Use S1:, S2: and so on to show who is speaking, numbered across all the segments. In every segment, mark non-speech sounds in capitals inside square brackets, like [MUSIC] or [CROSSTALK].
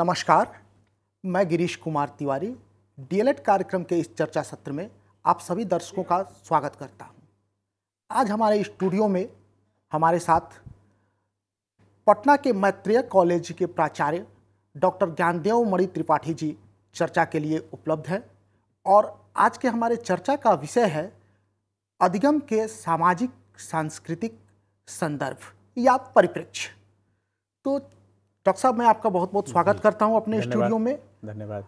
S1: नमस्कार मैं गिरीश कुमार तिवारी डीएलएड कार्यक्रम के इस चर्चा सत्र में आप सभी दर्शकों का स्वागत करता हूं। आज हमारे स्टूडियो में हमारे साथ पटना के मैत्रेय कॉलेज के प्राचार्य डॉक्टर ज्ञानदेव मणि त्रिपाठी जी चर्चा के लिए उपलब्ध हैं और आज के हमारे चर्चा का विषय है अधिगम के सामाजिक सांस्कृतिक संदर्भ या परिप्रेक्ष्य तो डॉक्टर साहब मैं आपका बहुत बहुत स्वागत करता हूँ अपने स्टूडियो में धन्यवाद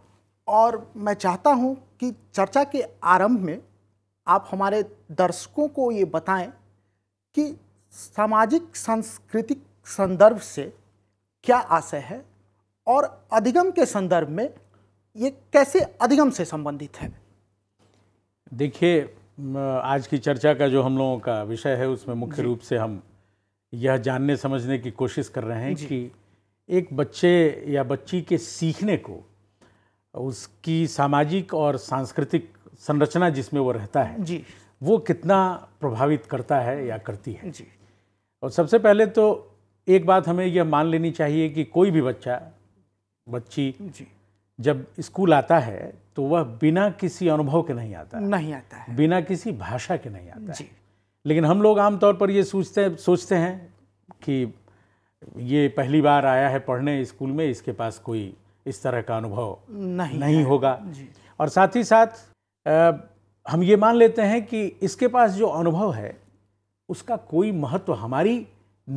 S1: और मैं चाहता हूँ कि चर्चा के आरंभ में आप हमारे दर्शकों को ये बताएं कि सामाजिक सांस्कृतिक संदर्भ से क्या आशय है और अधिगम के संदर्भ में ये कैसे अधिगम से संबंधित है
S2: देखिए आज की चर्चा का जो हम लोगों का विषय है उसमें मुख्य रूप से हम यह जानने समझने की कोशिश कर रहे हैं कि एक बच्चे या बच्ची के सीखने को उसकी सामाजिक और सांस्कृतिक संरचना जिसमें वो रहता है जी वो कितना प्रभावित करता है या करती है जी और सबसे पहले तो एक बात हमें यह मान लेनी चाहिए कि कोई भी बच्चा बच्ची जी जब स्कूल आता है तो वह बिना किसी अनुभव के नहीं आता है। नहीं आता है बिना किसी भाषा के नहीं आता जी। है। लेकिन हम लोग आमतौर पर ये सोचते सोचते हैं कि ये पहली बार आया है पढ़ने स्कूल में इसके पास कोई इस तरह का अनुभव नहीं नहीं होगा और साथ ही साथ आ, हम ये मान लेते हैं कि इसके पास जो अनुभव है उसका कोई महत्व हमारी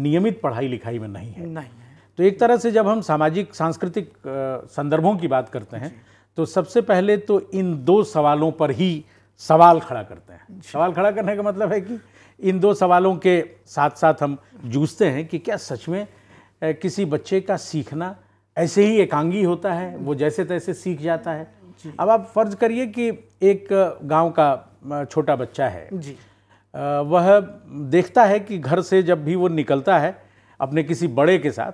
S2: नियमित पढ़ाई लिखाई में नहीं है नहीं तो एक तरह से जब हम सामाजिक सांस्कृतिक संदर्भों की बात करते हैं तो सबसे पहले तो इन दो सवालों पर ही सवाल खड़ा करते हैं सवाल खड़ा करने का मतलब है कि इन दो सवालों के साथ साथ हम जूझते हैं कि क्या सच में किसी बच्चे का सीखना ऐसे ही एकांगी होता है वो जैसे तैसे सीख जाता है अब आप फर्ज करिए कि एक गांव का छोटा बच्चा है जी वह देखता है कि घर से जब भी वो निकलता है अपने किसी बड़े के साथ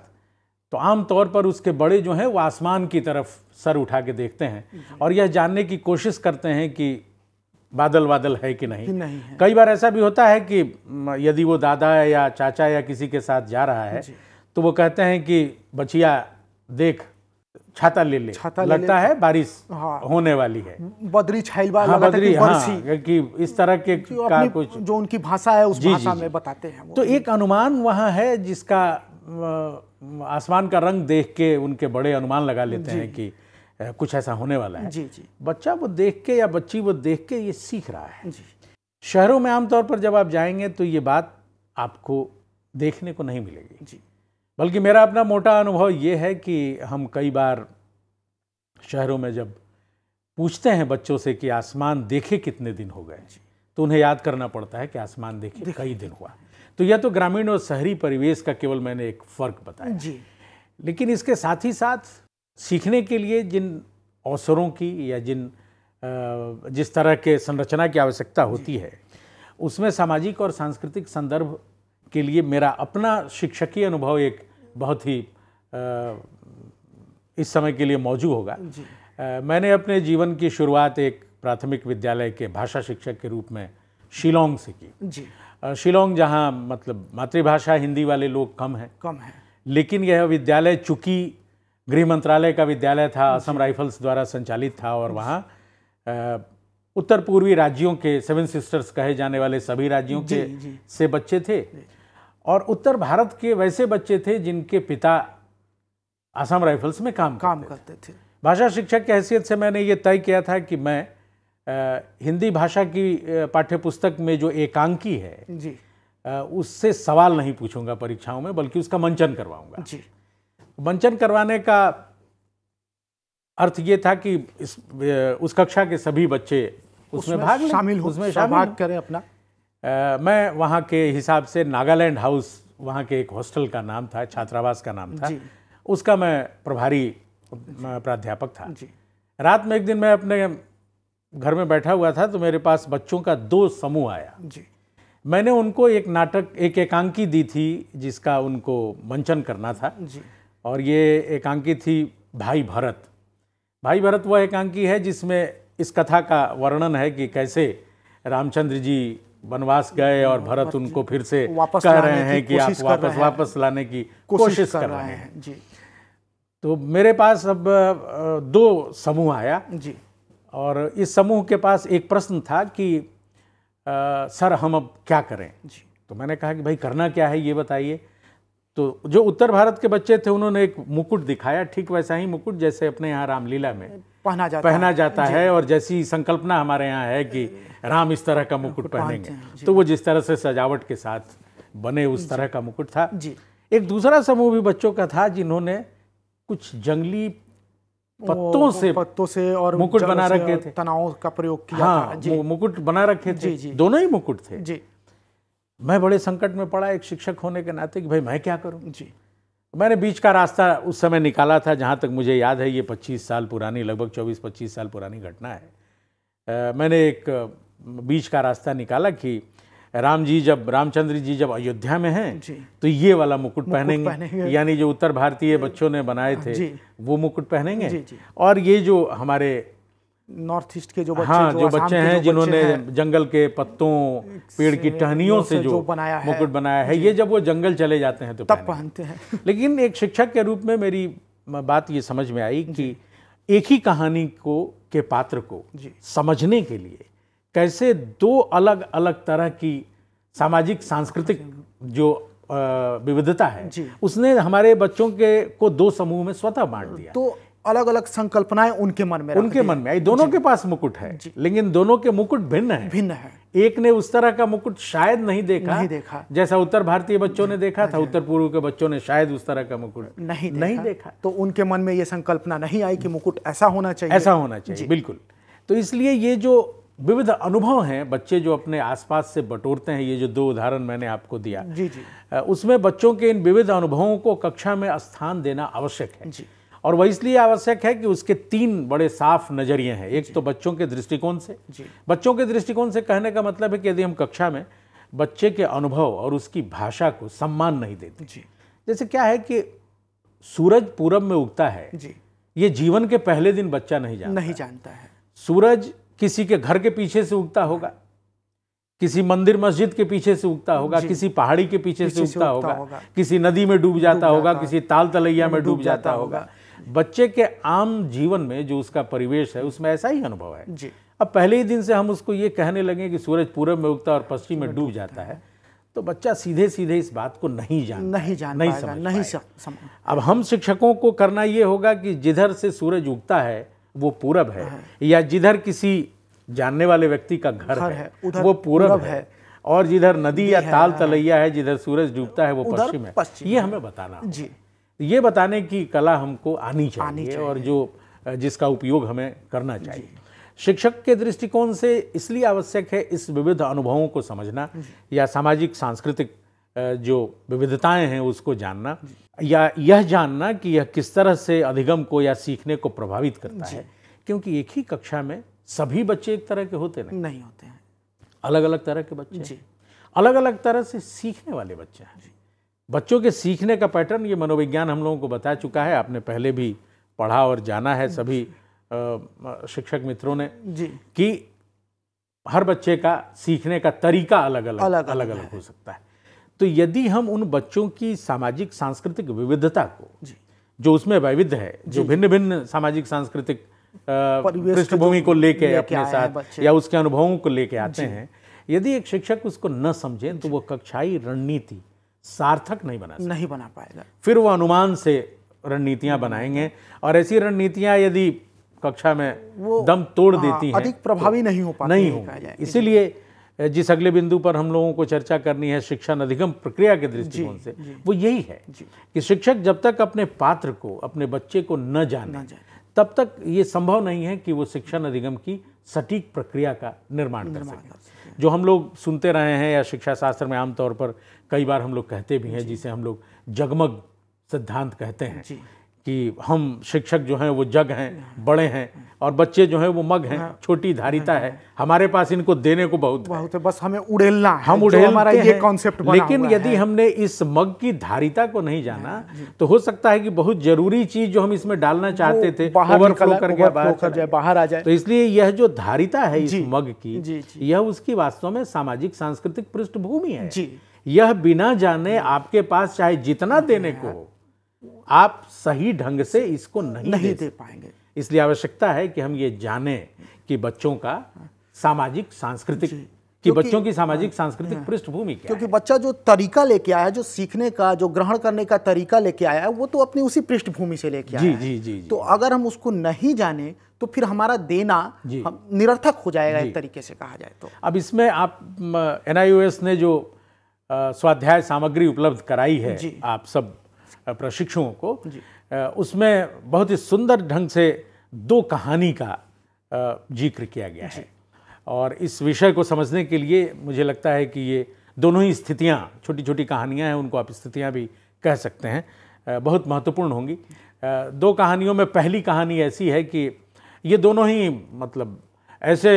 S2: तो आम तौर पर उसके बड़े जो हैं वो आसमान की तरफ सर उठा के देखते हैं और यह जानने की कोशिश करते हैं कि बादल बादल है कि नहीं, नहीं है। कई बार ऐसा भी होता है कि यदि वो दादा या चाचा या किसी के साथ जा रहा है तो वो कहते हैं कि बचिया देख छाता ले ले छाता लगता ले ले। है बारिश हाँ। होने वाली है
S1: बदरी छाइल
S2: हाँ, बदरी हाँ, कि इस तरह के का कुछ जो उनकी भाषा है उस भाषा में बताते हैं तो एक अनुमान वहाँ है जिसका आसमान का रंग देख के उनके बड़े अनुमान लगा लेते हैं कि कुछ ऐसा होने वाला है जी जी बच्चा वो देख के या बच्ची वो देख के ये सीख रहा है जी शहरों में आमतौर पर जब आप जाएंगे तो ये बात आपको देखने को नहीं मिलेगी जी बल्कि मेरा अपना मोटा अनुभव ये है कि हम कई बार शहरों में जब पूछते हैं बच्चों से कि आसमान देखे कितने दिन हो गए तो उन्हें याद करना पड़ता है कि आसमान देखे, देखे कई दिन हुआ तो यह तो ग्रामीण और शहरी परिवेश का केवल मैंने एक फ़र्क बताया जी लेकिन इसके साथ ही साथ सीखने के लिए जिन अवसरों की या जिन जिस तरह के संरचना की आवश्यकता होती है उसमें सामाजिक और सांस्कृतिक संदर्भ के लिए मेरा अपना शिक्षकीय अनुभव एक बहुत ही इस समय के लिए मौजूद होगा मैंने अपने जीवन की शुरुआत एक प्राथमिक विद्यालय के भाषा शिक्षक के रूप में शिलोंग से की जी शिलोंग जहाँ मतलब मातृभाषा हिंदी वाले लोग कम हैं कम हैं लेकिन यह विद्यालय चूँकि गृह मंत्रालय का विद्यालय था असम राइफल्स द्वारा संचालित था और वहाँ उत्तर पूर्वी राज्यों के सेवन सिस्टर्स कहे जाने वाले सभी राज्यों के से बच्चे थे और उत्तर भारत के वैसे बच्चे थे जिनके पिता असम राइफल्स में काम काम करते थे, थे। भाषा शिक्षक की हैसियत से मैंने ये तय किया था कि मैं आ, हिंदी भाषा की पाठ्य पुस्तक में जो एकांकी है जी आ, उससे सवाल नहीं पूछूंगा परीक्षाओं में बल्कि उसका मंचन करवाऊंगा जी मंचन करवाने का अर्थ ये था कि इस उस कक्षा के सभी बच्चे उसमें, भाग शामिल हो उसमें भाग करें अपना आ, मैं वहाँ के हिसाब से नागालैंड हाउस वहाँ के एक हॉस्टल का नाम था छात्रावास का नाम था उसका मैं प्रभारी प्राध्यापक था रात में एक दिन मैं अपने घर में बैठा हुआ था तो मेरे पास बच्चों का दो समूह आया जी मैंने उनको एक नाटक एक एकांकी दी थी जिसका उनको मंचन करना था जी और ये एकांकी थी भाई भरत भाई भरत वह एकांकी है जिसमें इस कथा का वर्णन है कि कैसे रामचंद्र जी वनवास गए और हाँ, भरत उनको फिर से वापस कह रहे हैं कि आप वापस वापस लाने की कोशिश कर रहे हैं जी तो मेरे पास अब दो समूह आया जी और इस समूह के पास एक प्रश्न था कि आ, सर हम अब क्या करें जी तो मैंने कहा कि भाई करना क्या है ये बताइए तो जो उत्तर भारत के बच्चे थे उन्होंने एक मुकुट दिखाया ठीक वैसा ही मुकुट जैसे अपने यहाँ रामलीला में
S1: पहना जाता पहना जाता है,
S2: और जैसी संकल्पना हमारे यहाँ है कि राम इस तरह का मुकुट पहनेंगे तो वो जिस तरह से सजावट के साथ बने उस तरह का मुकुट था जी एक दूसरा समूह भी बच्चों का था जिन्होंने कुछ जंगली
S1: पत्तों से
S2: पत्तों से और मुकुट बना रखे थे तनाव का प्रयोग किया हाँ, था, जी। मुकुट बना रखे थे जी, जी। दोनों ही मुकुट थे जी मैं बड़े संकट में पड़ा एक शिक्षक होने के नाते कि भाई मैं क्या करूं जी मैंने बीच का रास्ता उस समय निकाला था जहाँ तक मुझे याद है ये 25 साल पुरानी लगभग 24-25 साल पुरानी घटना है आ, मैंने एक बीच का रास्ता निकाला कि राम जी जब रामचंद्र जी जब अयोध्या में हैं तो ये वाला मुकुट, मुकुट पहनेंगे, पहनेंगे। यानी जो उत्तर भारतीय बच्चों ने बनाए थे वो मुकुट पहनेंगे जी, जी। और ये जो हमारे
S1: नॉर्थ ईस्ट के
S2: जो बच्चे हाँ, जो, जो बच्चे हैं जिन्होंने जंगल के पत्तों पेड़ की टहनियों से जो, जो बनाया मुकुट बनाया है ये जब वो जंगल चले जाते हैं तो तब पहनते हैं [LAUGHS] लेकिन एक शिक्षक के रूप में मेरी बात ये समझ में आई कि एक ही कहानी को के पात्र को समझने के लिए कैसे दो अलग अलग तरह की सामाजिक सांस्कृतिक जो विविधता है उसने हमारे बच्चों के को दो समूह में स्वतः बांट तो दिया तो अलग अलग संकल्पनाएं उनके मन में उनके मन में आई दोनों के पास मुकुट है लेकिन दोनों के मुकुट भिन्न है भिन्न है एक ने उस तरह का मुकुट शायद नहीं देखा नहीं देखा जैसा उत्तर भारतीय बच्चों ने देखा था अच्छा। उत्तर पूर्व के बच्चों ने शायद उस तरह का मुकुट नहीं देखा, नहीं देखा तो उनके
S1: मन में यह संकल्पना नहीं आई कि मुकुट ऐसा होना चाहिए ऐसा होना चाहिए
S2: बिल्कुल तो इसलिए ये जो विविध अनुभव हैं बच्चे जो अपने आसपास से बटोरते हैं ये जो दो उदाहरण मैंने आपको दिया जी जी उसमें बच्चों के इन विविध अनुभवों को कक्षा में स्थान देना आवश्यक है जी और वह इसलिए आवश्यक है कि उसके तीन बड़े साफ नज़रिए हैं एक तो बच्चों के दृष्टिकोण से बच्चों के दृष्टिकोण से कहने का मतलब है कि यदि हम कक्षा में बच्चे के अनुभव और उसकी भाषा को सम्मान नहीं देते जी जैसे क्या है कि सूरज पूरब में उगता है जी ये जीवन के पहले दिन बच्चा नहीं जानता नहीं जानता है सूरज किसी के घर के पीछे से उगता होगा किसी मंदिर मस्जिद के पीछे से उगता होगा किसी पहाड़ी के पीछे, पीछे से उगता होगा किसी नदी में डूब जाता होगा किसी ताल तलैया में डूब जाता होगा बच्चे के आम जीवन में जो उसका परिवेश है उसमें ऐसा ही अनुभव है जी अब पहले ही दिन से हम उसको ये कहने लगे कि सूरज पूर्व में उगता और पश्चिम में डूब जाता है तो बच्चा सीधे सीधे इस बात को नहीं जान
S1: नहीं जान नहीं समझ नहीं
S2: समझ अब हम शिक्षकों को करना ये होगा कि जिधर से सूरज उगता है वो पूरब है हाँ। या जिधर किसी जानने वाले व्यक्ति का घर, है, है, उधर वो पूरब है और जिधर नदी या ताल तलैया है जिधर सूरज डूबता है वो पश्चिम है ये हमें बताना जी ये बताने की कला हमको आनी चाहिए, आनी चाहिए और जो जिसका उपयोग हमें करना चाहिए शिक्षक के दृष्टिकोण से इसलिए आवश्यक है इस विविध अनुभवों को समझना या सामाजिक सांस्कृतिक जो विविधताएं हैं उसको जानना या यह जानना कि यह किस तरह से अधिगम को या सीखने को प्रभावित करता है क्योंकि एक ही कक्षा में सभी बच्चे एक तरह के होते नहीं, नहीं होते हैं अलग अलग तरह के बच्चे अलग अलग तरह से सीखने वाले बच्चे हैं बच्चों के सीखने का पैटर्न ये मनोविज्ञान हम लोगों को बता चुका है आपने पहले भी पढ़ा और जाना है सभी शिक्षक मित्रों ने जी कि हर बच्चे का सीखने का तरीका अलग अलग अलग अलग, अलग, अलग हो सकता है तो यदि हम उन बच्चों की सामाजिक सांस्कृतिक विविधता को जो उसमें वैविध्य है जो भिन्न भिन्न सामाजिक सांस्कृतिक पृष्ठभूमि को लेके अपने साथ या उसके अनुभवों को लेके आते हैं यदि एक शिक्षक उसको न समझें तो वो कक्षाई रणनीति सार्थक नहीं बना
S1: नहीं बना पाएगा
S2: फिर वो अनुमान से रणनीतियां बनाएंगे और ऐसी रणनीतियां यदि कक्षा में
S1: वो दम तोड़ हाँ, देती हैं अधिक प्रभावी तो नहीं हो पाती नहीं हो
S2: इसीलिए जिस अगले बिंदु पर हम लोगों को चर्चा करनी है शिक्षण अधिगम प्रक्रिया के दृष्टिकोण से वो यही है कि शिक्षक जब तक अपने पात्र को अपने बच्चे को न जाने, न जाने तब तक ये संभव नहीं है कि वो शिक्षण अधिगम की सटीक प्रक्रिया का निर्माण कर सकें जो हम लोग सुनते रहे हैं या शिक्षा शास्त्र में आमतौर पर कई बार हम लोग कहते भी हैं जिसे हम लोग जगमग सिद्धांत कहते हैं कि हम शिक्षक जो हैं वो जग हैं बड़े हैं और बच्चे जो हैं वो मग हैं हाँ। छोटी धारिता हाँ। है हमारे पास इनको देने को बहुत बहुत है बस हमें उड़ेलना है हम उड़ेल हमारा ये कॉन्सेप्ट लेकिन यदि हमने इस मग की धारिता को नहीं हाँ जाना तो हो सकता है कि बहुत जरूरी चीज जो हम इसमें डालना चाहते थे कर बाहर बाहर आ जाए तो इसलिए यह जो धारिता है इस मग की यह उसकी वास्तव में सामाजिक सांस्कृतिक पृष्ठभूमि है यह बिना जाने आपके पास चाहे जितना देने को आप सही ढंग से इसको नहीं, नहीं दे पाएंगे इसलिए आवश्यकता है कि हम ये जाने कि बच्चों का सामाजिक सांस्कृतिक कि बच्चों की सामाजिक हाँ। सांस्कृतिक हाँ। पृष्ठभूमि क्या क्योंकि
S1: बच्चा जो तरीका लेके आया है जो सीखने का जो ग्रहण करने का तरीका लेके आया है वो तो अपनी उसी पृष्ठभूमि से लेके आया जी, है जी जी तो अगर हम उसको नहीं जाने तो फिर हमारा देना हम निरर्थक हो जाएगा एक तरीके से कहा जाए
S2: तो अब इसमें आप एन ने जो स्वाध्याय सामग्री उपलब्ध कराई है आप सब प्रशिक्षुओं को उसमें बहुत ही सुंदर ढंग से दो कहानी का जिक्र किया गया है और इस विषय को समझने के लिए मुझे लगता है कि ये दोनों ही स्थितियाँ छोटी छोटी कहानियाँ हैं उनको आप स्थितियाँ भी कह सकते हैं बहुत महत्वपूर्ण होंगी दो कहानियों में पहली कहानी ऐसी है कि ये दोनों ही मतलब ऐसे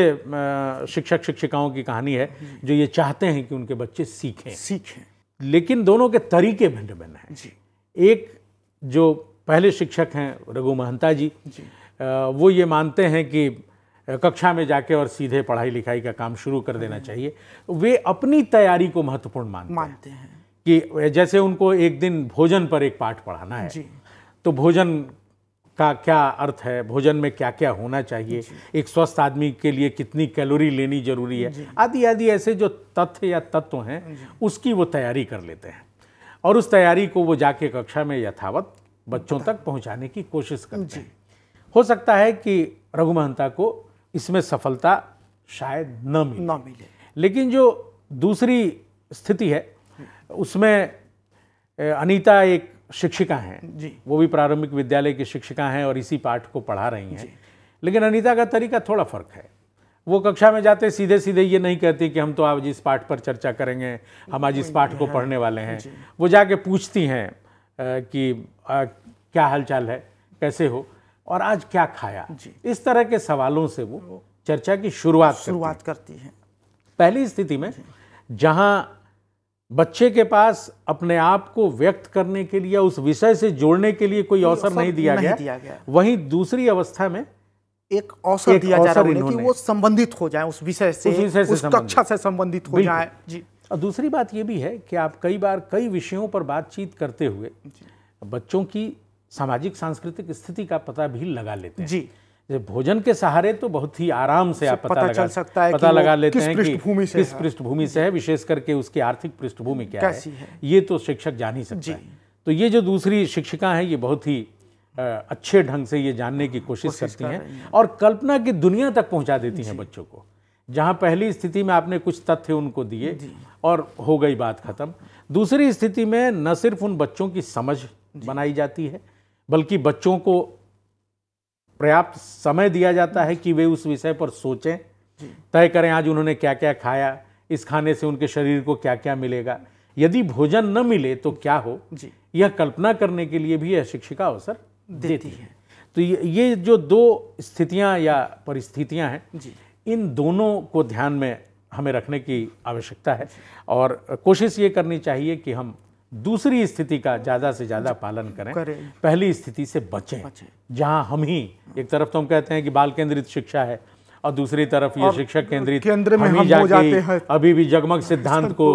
S2: शिक्षक शिक्षिकाओं की कहानी है जो ये चाहते हैं कि उनके बच्चे सीखें सीखें लेकिन दोनों के तरीके भिन्न भिन्न हैं जी एक जो पहले शिक्षक हैं रघु महंता जी, जी। आ, वो ये मानते हैं कि कक्षा में जाके और सीधे पढ़ाई लिखाई का काम शुरू कर देना हम्म। चाहिए वे अपनी तैयारी को महत्वपूर्ण मानते, मानते हैं कि जैसे उनको एक दिन भोजन पर एक पाठ पढ़ाना है जी। तो भोजन का क्या अर्थ है भोजन में क्या क्या होना चाहिए एक स्वस्थ आदमी के लिए कितनी कैलोरी लेनी जरूरी है आदि आदि ऐसे जो तथ्य या तत्व हैं उसकी वो तैयारी कर लेते हैं और उस तैयारी को वो जाके कक्षा में यथावत बच्चों तक पहुंचाने की कोशिश करते हैं हो सकता है कि रघु महंता को इसमें सफलता शायद न मिले न मिले लेकिन जो दूसरी स्थिति है उसमें अनीता एक शिक्षिका हैं जी वो भी प्रारंभिक विद्यालय की शिक्षिका हैं और इसी पाठ को पढ़ा रही हैं लेकिन अनीता का तरीका थोड़ा फर्क है वो कक्षा में जाते सीधे सीधे ये नहीं कहती कि हम तो आज इस पाठ पर चर्चा करेंगे हम आज इस पाठ को हाँ, पढ़ने वाले हैं वो जाके पूछती हैं कि क्या हालचाल है कैसे हो और आज क्या खाया इस तरह के सवालों से वो चर्चा की शुरुआत शुरुआत करती है पहली स्थिति में जहाँ बच्चे के पास अपने आप को व्यक्त करने के लिए उस विषय से जोड़ने के लिए कोई अवसर नहीं दिया नहीं गया, दिया गया। वहीं दूसरी अवस्था में एक अवसर दिया जा रहा है कि वो संबंधित हो जाए उस विषय से उस कक्षा से संबंधित हो जाए जी और दूसरी बात ये भी है कि आप कई बार कई विषयों पर बातचीत करते हुए बच्चों की सामाजिक सांस्कृतिक स्थिति का पता भी लगा लेते हैं जी भोजन के सहारे तो बहुत ही आराम से आप पता, पता लगा चल सकता है पता लगा लेते हैं कि किस पृष्ठभूमि से है विशेष करके उसकी आर्थिक पृष्ठभूमि क्या है ये तो शिक्षक जान ही सकते हैं तो ये जो दूसरी शिक्षिका हैं ये बहुत ही अच्छे ढंग से ये जानने की कोशिश करती हैं और कल्पना की दुनिया तक पहुंचा देती हैं बच्चों को जहाँ पहली स्थिति में आपने कुछ तथ्य उनको दिए और हो गई बात ख़त्म दूसरी स्थिति में न सिर्फ उन बच्चों की समझ बनाई जाती है बल्कि बच्चों को पर्याप्त समय दिया जाता है कि वे उस विषय पर सोचें तय करें आज उन्होंने क्या क्या खाया इस खाने से उनके शरीर को क्या क्या मिलेगा यदि भोजन न मिले तो क्या हो यह कल्पना करने के लिए भी यह शिक्षिका अवसर देती है तो ये ये जो दो स्थितियां या परिस्थितियां हैं इन दोनों को ध्यान में हमें रखने की आवश्यकता है और कोशिश ये करनी चाहिए कि हम दूसरी स्थिति का ज़्यादा से ज़्यादा पालन करें, करें। पहली स्थिति से बचें, बचें। जहाँ हम ही एक तरफ तो हम कहते हैं कि बाल केंद्रित शिक्षा है और दूसरी तरफ ये शिक्षक केंद्रित केंद्र में हम हो जाते हैं अभी भी जगमग सिद्धांत को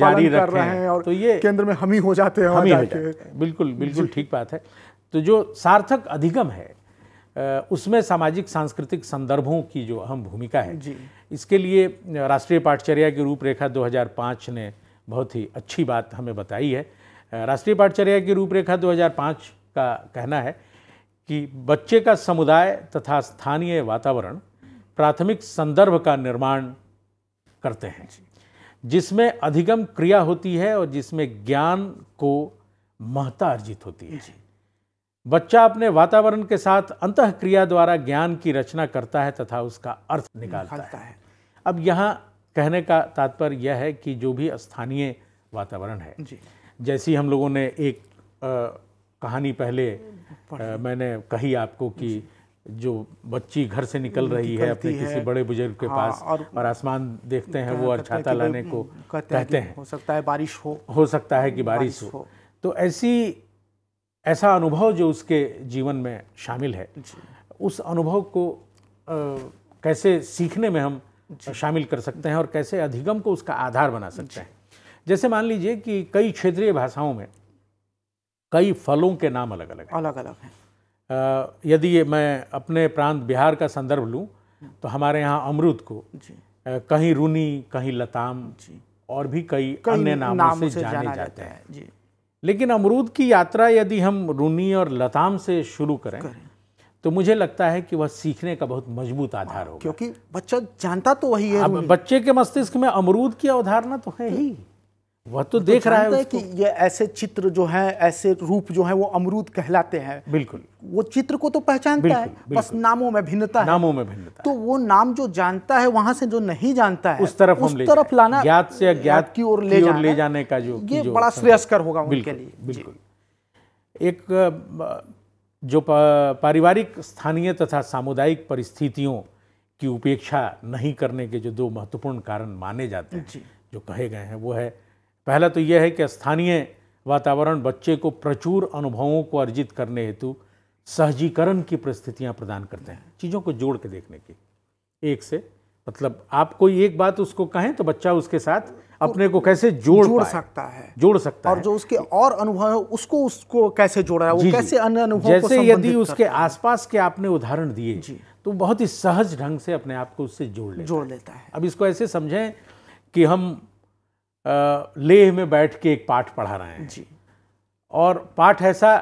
S2: जारी रख रहे हैं तो ये केंद्र में हम ही हो जाते हैं हम ही हो जाते हैं बिल्कुल बिल्कुल ठीक बात है तो जो सार्थक अधिगम है उसमें सामाजिक सांस्कृतिक संदर्भों की जो अहम भूमिका है जी। इसके लिए राष्ट्रीय पाठचर्या की रूपरेखा 2005 ने बहुत ही अच्छी बात हमें बताई है राष्ट्रीय पाठचर्या की रूपरेखा 2005 का कहना है कि बच्चे का समुदाय तथा स्थानीय वातावरण प्राथमिक संदर्भ का निर्माण करते हैं जिसमें अधिगम क्रिया होती है और जिसमें ज्ञान को महत्ता अर्जित होती है बच्चा अपने वातावरण के साथ अंत क्रिया द्वारा ज्ञान की रचना करता है तथा उसका अर्थ निकालता, निकालता है।, है अब यहाँ कहने का तात्पर्य यह है कि जो भी स्थानीय वातावरण है जैसी हम लोगों ने एक आ, कहानी पहले आ, मैंने कही आपको कि जो बच्ची घर से निकल रही है अपने किसी है, बड़े बुजुर्ग के हाँ, पास और, और आसमान देखते हैं वो और छाता लाने को कहते हैं
S1: हो सकता है बारिश हो हो सकता है कि बारिश हो
S2: तो ऐसी ऐसा अनुभव जो उसके जीवन में शामिल है उस अनुभव को आ, कैसे सीखने में हम शामिल कर सकते हैं और कैसे अधिगम को उसका आधार बना सकते हैं जैसे मान लीजिए कि कई क्षेत्रीय भाषाओं में कई फलों के नाम अलग अलग हैं अलग अलग हैं यदि मैं अपने प्रांत बिहार का संदर्भ लूँ हम्म। तो हमारे यहाँ अमरुद को कहीं रूनी कहीं लताम और भी कई, अन्य नामों नाम से, से जाने जाते हैं लेकिन अमरूद की यात्रा यदि हम रूनी और लताम से शुरू करें, करें। तो मुझे लगता है कि वह सीखने का बहुत मजबूत आधार हाँ, होगा क्योंकि बच्चा जानता तो वही है बच्चे के मस्तिष्क में अमरूद की अवधारणा तो है ही वह तो, तो देख रहा है कि
S1: ये ऐसे चित्र जो है ऐसे रूप जो है वो अमरूद कहलाते हैं बिल्कुल वो चित्र को तो पहचानता बिल्कुल, है बिल्कुल, बस
S2: नामों में भिन्नता नामों में भिन्नता
S1: तो वो नाम जो जानता है वहां से जो नहीं जानता है उस तरफ उस तरफ लाना ज्ञात
S2: से अज्ञात की ओर ले ले जाने का जो ये बड़ा श्रेयस्कर होगा उनके लिए बिल्कुल एक जो पारिवारिक स्थानीय तथा सामुदायिक परिस्थितियों की उपेक्षा नहीं करने के जो दो महत्वपूर्ण कारण माने जाते हैं जो कहे गए हैं वो है पहला तो यह है कि स्थानीय वातावरण बच्चे को प्रचुर अनुभवों को अर्जित करने हेतु सहजीकरण की परिस्थितियाँ प्रदान करते हैं चीज़ों को जोड़ के देखने की एक से मतलब आप कोई एक बात उसको कहें तो बच्चा उसके साथ अपने को कैसे जोड़ जोड़ सकता है जोड़ सकता
S1: और है और जो उसके और अनुभव है उसको उसको कैसे जोड़ा है वो कैसे अन्य अनुभव जैसे यदि उसके
S2: आसपास के आपने उदाहरण दिए तो बहुत ही सहज ढंग से अपने आप को उससे जोड़ जोड़ लेता है अब इसको ऐसे समझें कि हम लेह में बैठ के एक पाठ पढ़ा रहे हैं जी और पाठ ऐसा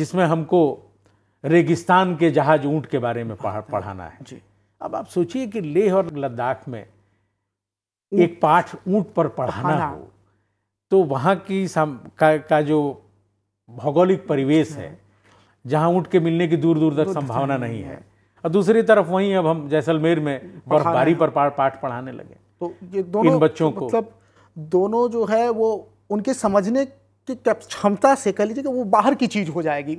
S2: जिसमें हमको रेगिस्तान के जहाज ऊंट के बारे में पढ़ा, पढ़ाना है जी अब आप सोचिए कि लेह और लद्दाख में एक पाठ ऊंट पर पढ़ाना हो तो वहाँ की का, का जो भौगोलिक परिवेश अच्छा। है जहाँ ऊंट के मिलने की दूर दूर तक संभावना नहीं है और दूसरी तरफ वहीं अब हम जैसलमेर में बर्फबारी पर पाठ पढ़ाने लगे
S1: तो ये दोनों इन बच्चों को मतलब दोनों जो है वो उनके
S2: समझने की क्षमता से कह लीजिए कि वो बाहर की चीज़ हो जाएगी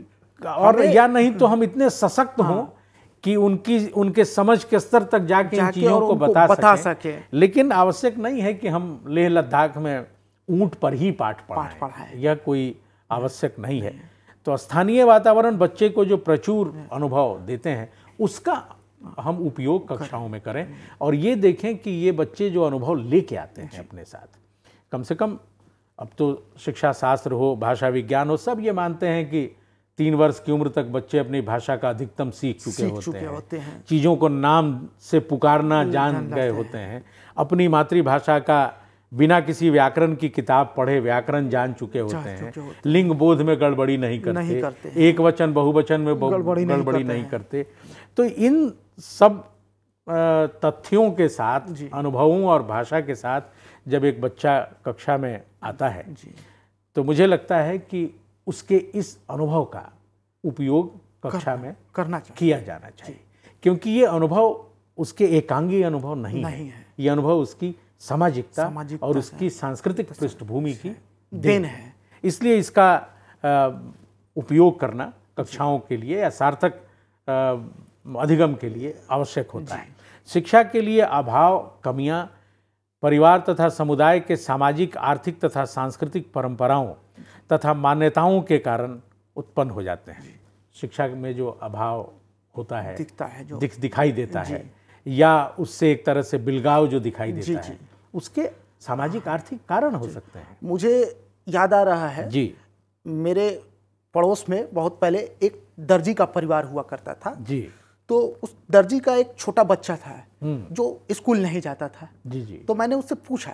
S2: और या नहीं तो हम इतने सशक्त हों हाँ। कि उनकी उनके समझ के स्तर तक जाके इन चीज़ों को बता बता सके लेकिन आवश्यक नहीं है कि हम लेह लद्दाख में ऊंट पर ही पाठ पाठ पढ़ाए यह कोई आवश्यक नहीं है तो स्थानीय वातावरण बच्चे को जो प्रचुर हाँ। अनुभव देते हैं उसका हम उपयोग कक्षाओं में करें और ये देखें कि ये बच्चे जो अनुभव लेके आते हैं अपने साथ कम से कम अब तो शिक्षा शास्त्र हो भाषा विज्ञान हो सब ये मानते हैं कि तीन वर्ष की उम्र तक बच्चे अपनी भाषा का अधिकतम सीख चुके सीख होते, चुके हैं। होते हैं चीज़ों को नाम से पुकारना जान गए होते हैं।, अपनी मातृभाषा का बिना किसी व्याकरण की किताब पढ़े व्याकरण जान चुके होते हैं लिंग बोध में गड़बड़ी नहीं करते, नहीं करते एक वचन बहुवचन में गड़बड़ी नहीं करते तो इन सब तथ्यों के साथ अनुभवों और भाषा के साथ जब एक बच्चा कक्षा में आता है तो मुझे लगता है कि उसके इस अनुभव का उपयोग कक्षा कर, में करना चाहिए किया जाना चाहिए क्योंकि ये अनुभव उसके एकांगी अनुभव नहीं, नहीं है ये अनुभव उसकी सामाजिकता और उसकी सांस्कृतिक पृष्ठभूमि की देन है इसलिए इसका उपयोग करना कक्षाओं के लिए या सार्थक अधिगम के लिए आवश्यक होता है शिक्षा के लिए अभाव कमियां परिवार तथा समुदाय के सामाजिक आर्थिक तथा सांस्कृतिक परंपराओं तथा मान्यताओं के कारण उत्पन्न हो जाते हैं शिक्षा में जो अभाव होता है दिखता है जो दिख दिखाई देता है या उससे एक तरह से बिलगाव जो दिखाई देता जी, है उसके सामाजिक आर्थिक कारण हो सकते हैं
S1: मुझे याद आ रहा है जी मेरे पड़ोस में बहुत पहले एक दर्जी का परिवार हुआ करता था जी तो उस दर्जी का एक छोटा बच्चा था हम्म। जो स्कूल नहीं जाता था जी जी तो मैंने उससे पूछा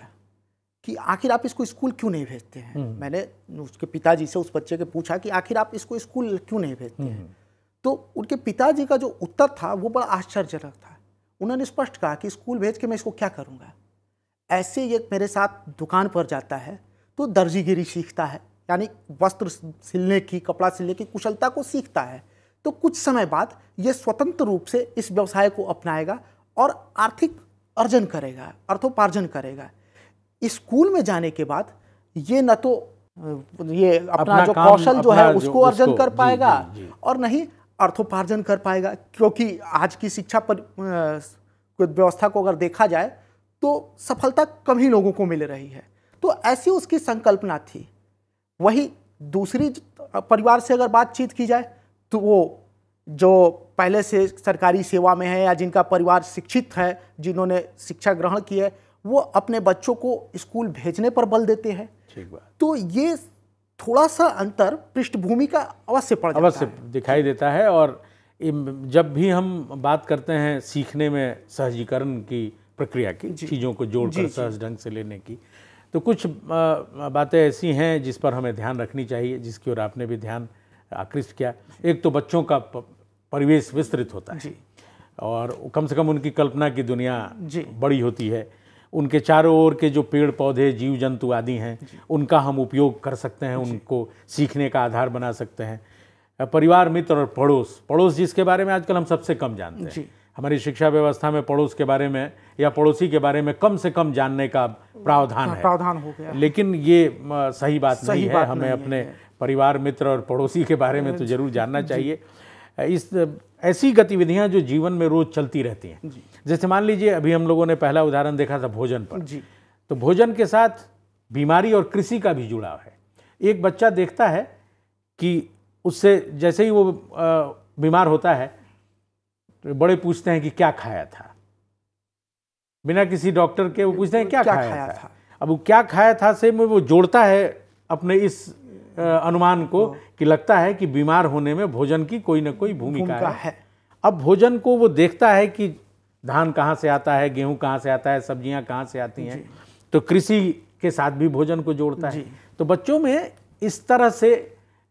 S1: कि आखिर आप इसको स्कूल क्यों नहीं भेजते हैं हम्म। मैंने उसके पिताजी से उस बच्चे के पूछा कि आखिर आप इसको स्कूल क्यों नहीं भेजते हैं हम्म। तो उनके पिताजी का जो उत्तर था वो बड़ा आश्चर्यजनक था उन्होंने स्पष्ट कहा कि स्कूल भेज के मैं इसको क्या करूँगा ऐसे ये मेरे साथ दुकान पर जाता है तो दर्जीगिरी सीखता है यानी वस्त्र सिलने की कपड़ा सिलने की कुशलता को सीखता है तो कुछ समय बाद यह स्वतंत्र रूप से इस व्यवसाय को अपनाएगा और आर्थिक अर्जन करेगा अर्थोपार्जन करेगा स्कूल में जाने के बाद ये न तो ये अपना, अपना जो कौशल जो है उसको अर्जन कर पाएगा जी, जी, जी। और नहीं अर्थोपार्जन कर पाएगा क्योंकि आज की शिक्षा पर व्यवस्था को अगर देखा जाए तो सफलता कम ही लोगों को मिल रही है तो ऐसी उसकी संकल्पना थी वही दूसरी परिवार से अगर बातचीत की जाए तो वो जो पहले से सरकारी सेवा में है या जिनका परिवार शिक्षित है जिन्होंने शिक्षा ग्रहण की है वो अपने बच्चों को स्कूल भेजने पर बल देते हैं ठीक बात तो ये थोड़ा सा अंतर पृष्ठभूमि का अवश्य पड़ अवश्य
S2: दिखाई देता है और जब भी हम बात करते हैं सीखने में सहजीकरण की प्रक्रिया की चीज़ों को जोड़कर सहज ढंग से लेने की तो कुछ बातें ऐसी हैं जिस पर हमें ध्यान रखनी चाहिए जिसकी ओर आपने भी ध्यान आकृष्ट किया एक तो बच्चों का परिवेश विस्तृत होता है जी और कम से कम उनकी कल्पना की दुनिया बड़ी होती है उनके चारों ओर के जो पेड़ पौधे जीव जंतु आदि हैं उनका हम उपयोग कर सकते हैं उनको सीखने का आधार बना सकते हैं परिवार मित्र और पड़ोस पड़ोस जिसके बारे में आजकल हम सबसे कम जानते हैं हमारी शिक्षा व्यवस्था में पड़ोस के बारे में या पड़ोसी के बारे में कम से कम जानने का प्रावधान हाँ, है प्रावधान हो गया लेकिन ये सही बात सही नहीं बात है हमें अपने है। परिवार मित्र और पड़ोसी के बारे में तो जरूर जानना चाहिए इस ऐसी गतिविधियां जो जीवन में रोज चलती रहती हैं जैसे मान लीजिए अभी हम लोगों ने पहला उदाहरण देखा था भोजन पर तो भोजन के साथ बीमारी और कृषि का भी जुड़ाव है एक बच्चा देखता है कि उससे जैसे ही वो बीमार होता है तो बड़े पूछते हैं कि क्या खाया था बिना किसी डॉक्टर के वो पूछते हैं क्या, क्या खाया, खाया था? था अब वो क्या खाया था से में वो जोड़ता है अपने इस अनुमान को हाँ। कि लगता है कि बीमार होने में भोजन की कोई ना कोई भूमिका है।, है अब भोजन को वो देखता है कि धान कहाँ से आता है गेहूं कहाँ से आता है सब्जियां कहाँ से आती हैं तो कृषि के साथ भी भोजन को जोड़ता है तो बच्चों में इस तरह से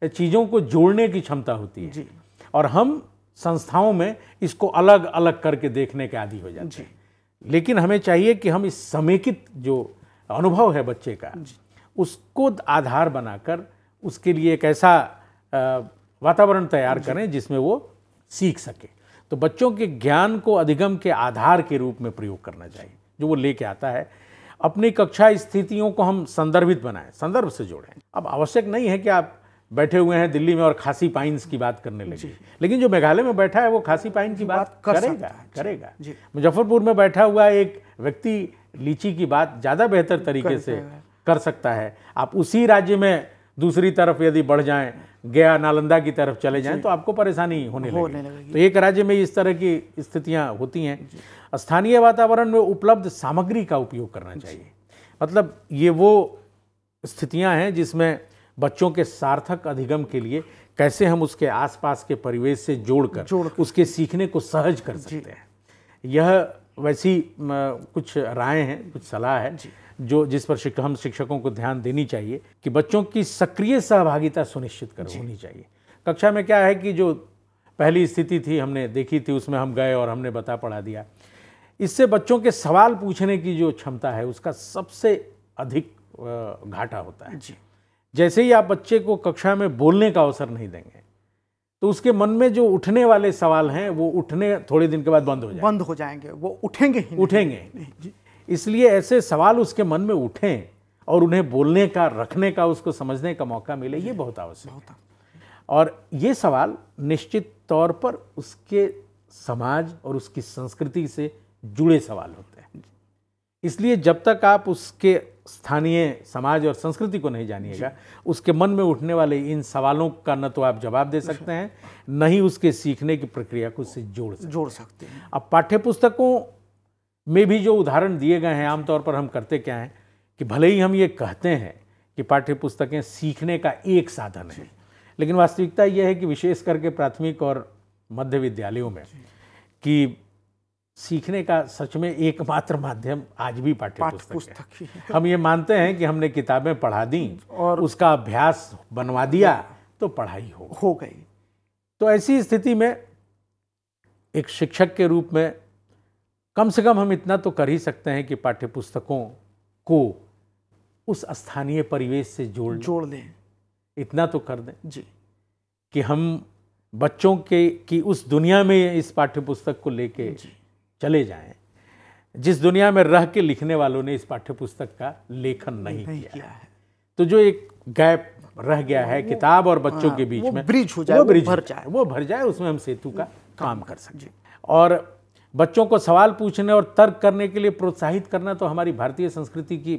S2: चीज़ों को जोड़ने की क्षमता होती है और हम संस्थाओं में इसको अलग अलग करके देखने के आदि हो जाते हैं लेकिन हमें चाहिए कि हम इस समेकित जो अनुभव है बच्चे का उसको आधार बनाकर उसके लिए एक ऐसा वातावरण तैयार करें जिसमें वो सीख सके तो बच्चों के ज्ञान को अधिगम के आधार के रूप में प्रयोग करना चाहिए जो वो लेके आता है अपनी कक्षा स्थितियों को हम संदर्भित बनाएं संदर्भ से जोड़ें अब आवश्यक नहीं है कि आप बैठे हुए हैं दिल्ली में और खासी पाइन्स की बात करने लगे लेकिन जो मेघालय में बैठा है वो खासी पाइन की बात करेगा करेगा मुजफ्फरपुर में बैठा हुआ एक व्यक्ति लीची की बात ज़्यादा बेहतर तरीके से कर सकता है आप उसी राज्य में दूसरी तरफ यदि बढ़ जाएं गया नालंदा की तरफ चले जाएं तो आपको परेशानी होने, लगेगी लगे। तो एक राज्य में इस तरह की स्थितियां होती हैं स्थानीय वातावरण में उपलब्ध सामग्री का उपयोग करना चाहिए मतलब ये वो स्थितियां हैं जिसमें बच्चों के सार्थक अधिगम के लिए कैसे हम उसके आसपास के परिवेश से जोड़कर जोड़ उसके सीखने को सहज कर सकते हैं यह वैसी कुछ राय हैं कुछ सलाह है जो जिस पर शिक, हम शिक्षकों को ध्यान देनी चाहिए कि बच्चों की सक्रिय सहभागिता सुनिश्चित कर होनी चाहिए कक्षा में क्या है कि जो पहली स्थिति थी हमने देखी थी उसमें हम गए और हमने बता पढ़ा दिया इससे बच्चों के सवाल पूछने की जो क्षमता है उसका सबसे अधिक घाटा होता है जी जैसे ही आप बच्चे को कक्षा में बोलने का अवसर नहीं देंगे तो उसके मन में जो उठने वाले सवाल हैं वो उठने थोड़े दिन के बाद बंद हो जाएंगे बंद हो जाएंगे वो उठेंगे ही उठेंगे इसलिए ऐसे सवाल उसके मन में उठें और उन्हें बोलने का रखने का उसको समझने का मौका मिले ये बहुत आवश्यक है और ये सवाल निश्चित तौर पर उसके समाज और उसकी संस्कृति से जुड़े सवाल होते हैं इसलिए जब तक आप उसके स्थानीय समाज और संस्कृति को नहीं जानिएगा उसके मन में उठने वाले इन सवालों का न तो आप जवाब दे सकते हैं न ही उसके सीखने की प्रक्रिया को उससे जोड़ सकते जोड़ सकते हैं अब पाठ्य पुस्तकों में भी जो उदाहरण दिए गए हैं आमतौर पर हम करते क्या हैं कि भले ही हम ये कहते हैं कि पाठ्य पुस्तकें सीखने का एक साधन है लेकिन वास्तविकता यह है कि विशेष करके प्राथमिक और मध्य विद्यालयों में कि सीखने का सच में एकमात्र माध्यम आज भी पाठ्य पुस्तक है हम ये मानते हैं कि हमने किताबें पढ़ा दी और उसका अभ्यास बनवा दिया तो पढ़ाई हो हो गई तो ऐसी स्थिति में एक शिक्षक के रूप में कम से कम हम इतना तो कर ही सकते हैं कि पाठ्य पुस्तकों को उस स्थानीय परिवेश से जोड़ जोड़ दें इतना तो कर दें जी कि हम बच्चों के की उस दुनिया में इस पाठ्य पुस्तक को लेके चले जाएं जिस दुनिया में रह के लिखने वालों ने इस पाठ्य पुस्तक का लेखन नहीं, नहीं किया, किया है तो जो एक गैप रह गया है किताब और बच्चों हाँ, के बीच में ब्रिज हो जाए वो ब्रिज भर जाए वो भर जाए उसमें हम सेतु का काम कर सकें और बच्चों को सवाल पूछने और तर्क करने के लिए प्रोत्साहित करना तो हमारी भारतीय संस्कृति की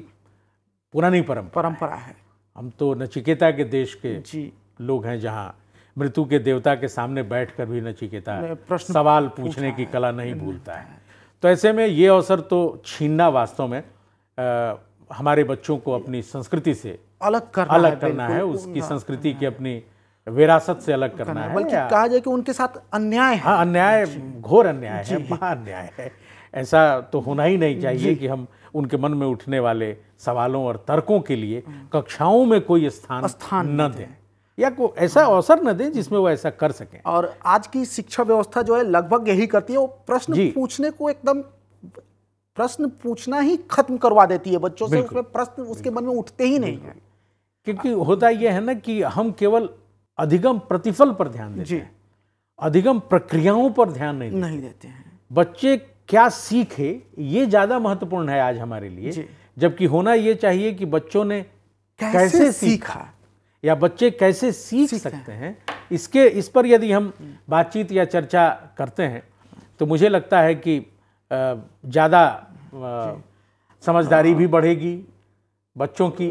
S2: पुरानी परंपरा परंपरा है हम तो नचिकेता के देश के लोग हैं जहाँ मृत्यु के देवता के सामने बैठ कर भी नचिकेता प्रश्न सवाल पूछने की कला नहीं भूलता है तो ऐसे में ये अवसर तो छीनना वास्तव में आ, हमारे बच्चों को अपनी संस्कृति से अलग करना अलग करना है उसकी संस्कृति की अपनी विरासत से अलग करना, करना है बल्कि कहा जाए कि उनके साथ अन्याय है हाँ अन्याय घोर अन्याय है महाअन्याय है ऐसा तो होना ही नहीं चाहिए कि हम उनके मन में उठने वाले सवालों और तर्कों के लिए कक्षाओं में कोई स्थान स्थान न दें या को ऐसा हाँ। अवसर न दें जिसमें वो ऐसा कर सकें और आज की शिक्षा व्यवस्था जो है लगभग यही करती है वो प्रश्न पूछने को एकदम प्रश्न पूछना ही खत्म करवा देती है बच्चों से उसमें प्रश्न उसके मन में उठते ही नहीं है क्योंकि होता यह है ना कि हम केवल अधिगम प्रतिफल पर ध्यान देते हैं अधिगम प्रक्रियाओं पर ध्यान नहीं नहीं देते हैं बच्चे क्या सीखे ये ज़्यादा महत्वपूर्ण है आज हमारे लिए जबकि होना ये चाहिए कि बच्चों ने
S1: कैसे, कैसे सीखा
S2: या बच्चे कैसे सीख, सीख सकते हैं।, इसके इस पर यदि हम बातचीत या चर्चा करते हैं तो मुझे लगता है कि ज़्यादा समझदारी हाँ। भी बढ़ेगी बच्चों की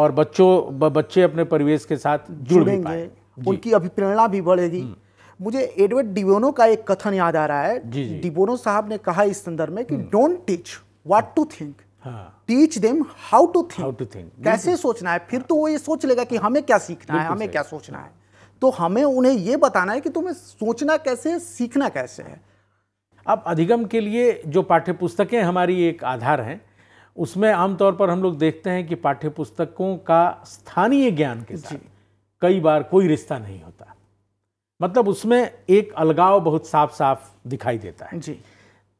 S2: और बच्चों बच्चे अपने परिवेश के साथ जुड़ भी पाए उनकी अभिप्रेरणा भी बढ़ेगी हम्म। मुझे एडवर्ड
S1: डिबोनो का एक कथन याद आ रहा है डिबोनो साहब ने कहा इस संदर्भ में कि hmm. Don't teach what to think teach them how to think how to think कैसे सोचना है फिर हाँ। तो वो ये सोच लेगा कि हमें क्या सीखना है हमें क्या सोचना है तो हमें उन्हें ये बताना है कि तुम्हें सोचना
S2: कैसे है सीखना कैसे है अब अधिगम के लिए जो पाठ्य पुस्तकें हमारी एक आधार हैं उसमें आमतौर पर हम लोग देखते हैं कि पाठ्य पुस्तकों का स्थानीय ज्ञान के साथ कई बार कोई रिश्ता नहीं होता मतलब उसमें एक अलगाव बहुत साफ साफ दिखाई देता है जी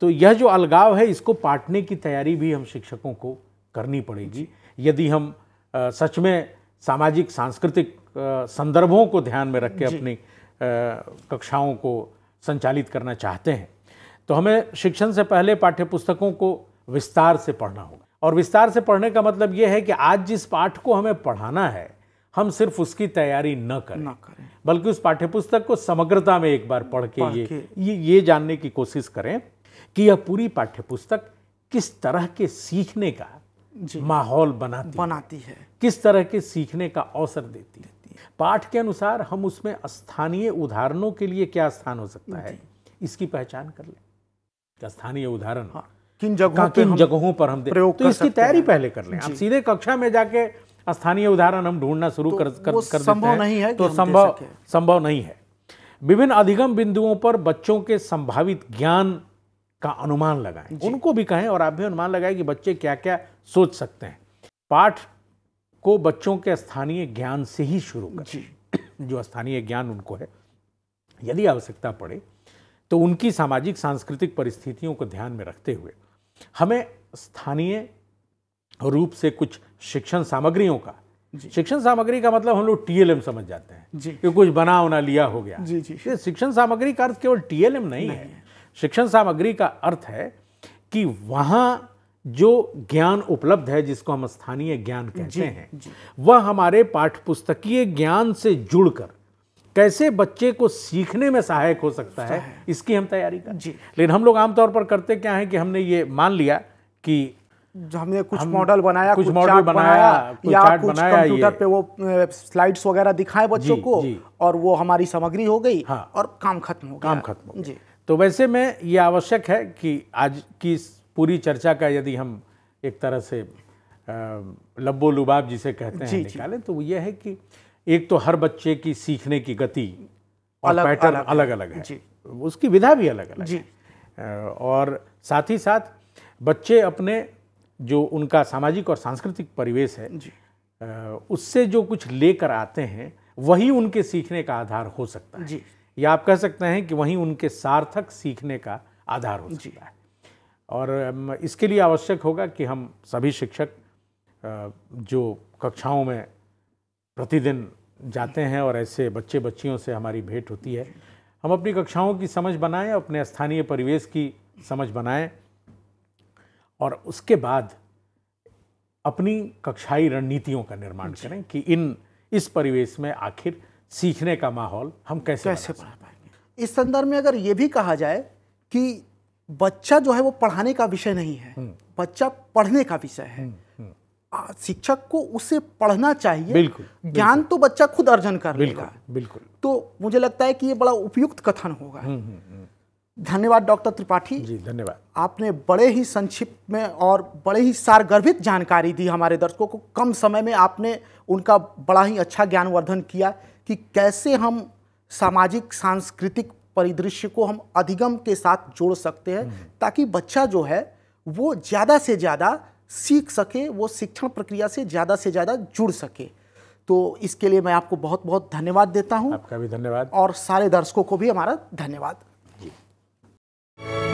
S2: तो यह जो अलगाव है इसको पाटने की तैयारी भी हम शिक्षकों को करनी पड़ेगी यदि हम आ, सच में सामाजिक सांस्कृतिक संदर्भों को ध्यान में रख के अपनी कक्षाओं को संचालित करना चाहते हैं तो हमें शिक्षण से पहले पाठ्य पुस्तकों को विस्तार से पढ़ना होगा और विस्तार से पढ़ने का मतलब यह है कि आज जिस पाठ को हमें पढ़ाना है हम सिर्फ उसकी तैयारी न करें, ना करें। बल्कि उस पाठ्यपुस्तक को समग्रता में एक बार पढ़ के ये ये ये जानने की कोशिश करें कि यह पूरी पाठ्यपुस्तक किस तरह के सीखने का माहौल बनाती बनाती है किस तरह के सीखने का अवसर देती है पाठ के अनुसार हम उसमें स्थानीय उदाहरणों के लिए क्या स्थान हो सकता है इसकी पहचान कर ले स्थानीय उदाहरण हाँ, किन जगहों हाँ, किन जगहों पर हम प्रयोग तो इसकी तैयारी पहले कर लें आप सीधे कक्षा में जाके स्थानीय उदाहरण हम ढूंढना शुरू तो कर कर, कर संभव नहीं है तो संभव संभव नहीं है विभिन्न अधिगम बिंदुओं पर बच्चों के संभावित ज्ञान का अनुमान लगाएं उनको भी कहें और आप भी अनुमान लगाएं कि बच्चे क्या क्या सोच सकते हैं पाठ को बच्चों के स्थानीय ज्ञान से ही शुरू करें [CLEARS THROAT] जो स्थानीय ज्ञान उनको है यदि आवश्यकता पड़े तो उनकी सामाजिक सांस्कृतिक परिस्थितियों को ध्यान में रखते हुए हमें स्थानीय रूप से कुछ शिक्षण सामग्रियों का शिक्षण सामग्री का मतलब हम लोग टीएलएम समझ जाते हैं कि कुछ बना उना लिया हो गया जी जी शिक्षण सामग्री का अर्थ केवल टीएलएम नहीं, नहीं है शिक्षण सामग्री का अर्थ है कि वहाँ जो ज्ञान उपलब्ध है जिसको हम स्थानीय ज्ञान कहते हैं वह हमारे पाठ्यपुस्तकीय ज्ञान से जुड़कर कैसे बच्चे को सीखने में सहायक हो सकता है इसकी हम तैयारी करें लेकिन हम लोग आमतौर पर करते क्या है कि हमने ये मान लिया कि हमने कुछ मॉडल बनाया कुछ मॉडल बनाया, बनाया कुछ या कुछ कंप्यूटर
S1: पे वो स्लाइड्स वगैरह दिखाए बच्चों जी, को जी, और वो हमारी सामग्री हो गई हाँ, और काम खत्म हो
S2: गया काम खत्म हो जी तो वैसे में ये आवश्यक है कि आज की पूरी चर्चा का यदि हम एक तरह से लब्बो लुबाब जिसे कहते हैं निकाले तो ये है कि एक तो हर बच्चे की सीखने की गति और पैटर्न अलग अलग है उसकी विधा भी अलग अलग है और साथ ही साथ बच्चे अपने जो उनका सामाजिक और सांस्कृतिक परिवेश है उससे जो कुछ लेकर आते हैं वही उनके सीखने का आधार हो सकता है जी या आप कह सकते हैं कि वहीं उनके सार्थक सीखने का आधार हो सकता है और इसके लिए आवश्यक होगा कि हम सभी शिक्षक जो कक्षाओं में प्रतिदिन जाते हैं और ऐसे बच्चे बच्चियों से हमारी भेंट होती है हम अपनी कक्षाओं की समझ बनाएं अपने स्थानीय परिवेश की समझ बनाएं और उसके बाद अपनी कक्षाई रणनीतियों का निर्माण करें कि इन इस परिवेश में आखिर सीखने का माहौल हम कैसे कैसे पढ़ा पाएंगे इस संदर्भ
S1: में अगर ये भी कहा जाए कि बच्चा जो है वो पढ़ाने का विषय नहीं है हम्म। बच्चा पढ़ने का विषय है हम्म, हम्म। शिक्षक को उसे पढ़ना चाहिए बिल्कुल ज्ञान तो बच्चा खुद अर्जन कर लेगा बिल्कुल तो मुझे लगता है कि ये बड़ा उपयुक्त कथन होगा धन्यवाद डॉक्टर त्रिपाठी जी धन्यवाद आपने बड़े ही संक्षिप्त में और बड़े ही सारगर्भित जानकारी दी हमारे दर्शकों को कम समय में आपने उनका बड़ा ही अच्छा ज्ञानवर्धन किया कि कैसे हम सामाजिक सांस्कृतिक परिदृश्य को हम अधिगम के साथ जोड़ सकते हैं हम्म। ताकि बच्चा जो है वो ज़्यादा से ज़्यादा सीख सके वो शिक्षण प्रक्रिया से ज़्यादा से ज़्यादा जुड़ सके तो इसके लिए मैं आपको बहुत बहुत धन्यवाद देता हूँ आपका भी धन्यवाद और सारे दर्शकों को भी हमारा धन्यवाद Thank you.